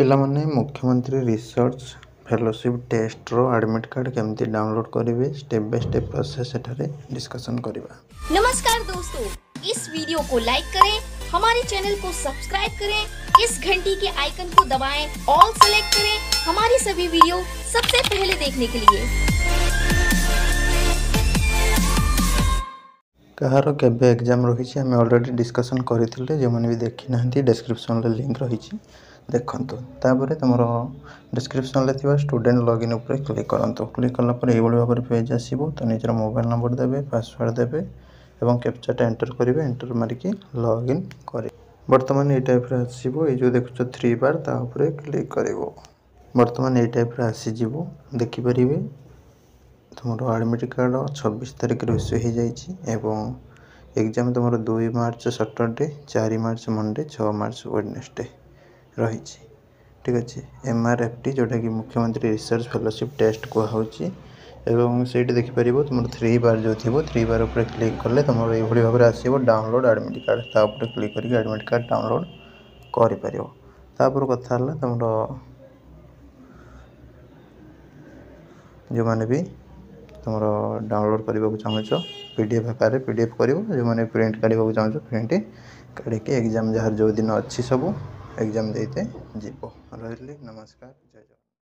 मुख्यमंत्री research fellowship test रो admit card केमती डाउनलोड କରିବେ स्टेप बाय स्टेप प्रोसेस सेठरे डिस्कशन करबा नमस्कार दोस्तों इस वीडियो को लाइक करें हमारे चैनल को सब्सक्राइब करें इस घंटी के आइकन को दबाएं ऑल सेलेक्ट करें हमारी सभी वीडियो सबसे पहले देखने के लिए कहार एग्जाम କାହାର କେବେ ଏକ୍ଜାମ୍ ରହିଛି ଆମେ ଅଲରେଡ଼ି ଡିସ୍କସନ୍ କରିଥିଲେ ଯେଉଁମାନେ ବି ଦେଖିନାହାନ୍ତି ଡେସ୍କ୍ରିପ୍ସନ୍ରେ ଲିଙ୍କ୍ ରହିଛି ଦେଖନ୍ତୁ ତା'ପରେ ତୁମର ଡିସ୍କ୍ରିପସନ୍ରେ ଥିବା ଷ୍ଟୁଡ଼େଣ୍ଟ ଲଗ୍ଇନ୍ ଉପରେ କ୍ଲିକ୍ କରନ୍ତୁ କ୍ଲିକ୍ କଲା ପରେ ଏଇଭଳି ଭାବରେ ପେଜ୍ ଆସିବ ତ ନିଜର ମୋବାଇଲ୍ ନମ୍ବର ଦେବେ ପାସୱାର୍ଡ଼ ଦେବେ ଏବଂ କ୍ୟାପଚାଟା ଏଣ୍ଟର କରିବେ ଏଣ୍ଟର ମାରିକି ଲଗ୍ଇନ୍ କରିବେ ବର୍ତ୍ତମାନ ଏଇ ଟାଇପ୍ର ଆସିବ ଏଇ ଯେଉଁ ଦେଖୁଛ ଥ୍ରୀ ବାର୍ ତା ଉପରେ କ୍ଲିକ୍ କରିବ ବର୍ତ୍ତମାନ ଏଇ ଟାଇପ୍ର ଆସିଯିବ ଦେଖିପାରିବେ ତୁମର ଆଡ଼ମିଟ୍ କାର୍ଡ଼ ଛବିଶ ତାରିଖରେ ଇସ୍ୟୁ ହୋଇଯାଇଛି ଏବଂ ଏକ୍ଜାମ୍ ତୁମର ଦୁଇ ମାର୍ଚ୍ଚ ସଟରଡ଼େ ଚାରି ମାର୍ଚ୍ଚ ମନ୍ଡେ ଛଅ ମାର୍ଚ୍ଚ ୱେଡ଼ନେସଡ଼େ ରହିଛି ଠିକ୍ ଅଛି ଏମ୍ ଆର୍ ଏଫ୍ ଟି ଯେଉଁଟାକି ମୁଖ୍ୟମନ୍ତ୍ରୀ ରିସର୍ଚ୍ଚ ଫେଲୋସିପ୍ ଟେଷ୍ଟ କୁହାହେଉଛି ଏବଂ ସେଇଠି ଦେଖିପାରିବ ତୁମର ଥ୍ରୀ ବାର୍ ଯେଉଁ ଥିବ ଥ୍ରୀ ବାର୍ ଉପରେ କ୍ଲିକ୍ କଲେ ତୁମର ଏଇଭଳି ଭାବରେ ଆସିବ ଡାଉନଲୋଡ଼୍ ଆଡ଼ମିଟ୍ କାର୍ଡ଼ ତା ଉପରେ କ୍ଲିକ୍ କରିକି ଆଡ଼ମିଟ୍ କାର୍ଡ଼ ଡାଉନଲୋଡ଼୍ କରିପାରିବ ତାପରେ କଥା ହେଲା ତୁମର ଯେଉଁମାନେ ବି ତୁମର ଡାଉନଲୋଡ଼୍ କରିବାକୁ ଚାହୁଁଛ ପି ଡି ଏଫ୍ ଆକାରରେ ପି ଡି ଏଫ୍ କରିବ ଯେଉଁମାନେ ପ୍ରିଣ୍ଟ କାଢ଼ିବାକୁ ଚାହୁଁଛ ପ୍ରିଣ୍ଟ କାଢ଼ିକି ଏକ୍ଜାମ୍ ଯାହାର ଯେଉଁ ଦିନ ଅଛି ସବୁ एग्जाम देते जीव रही नमस्कार जय जय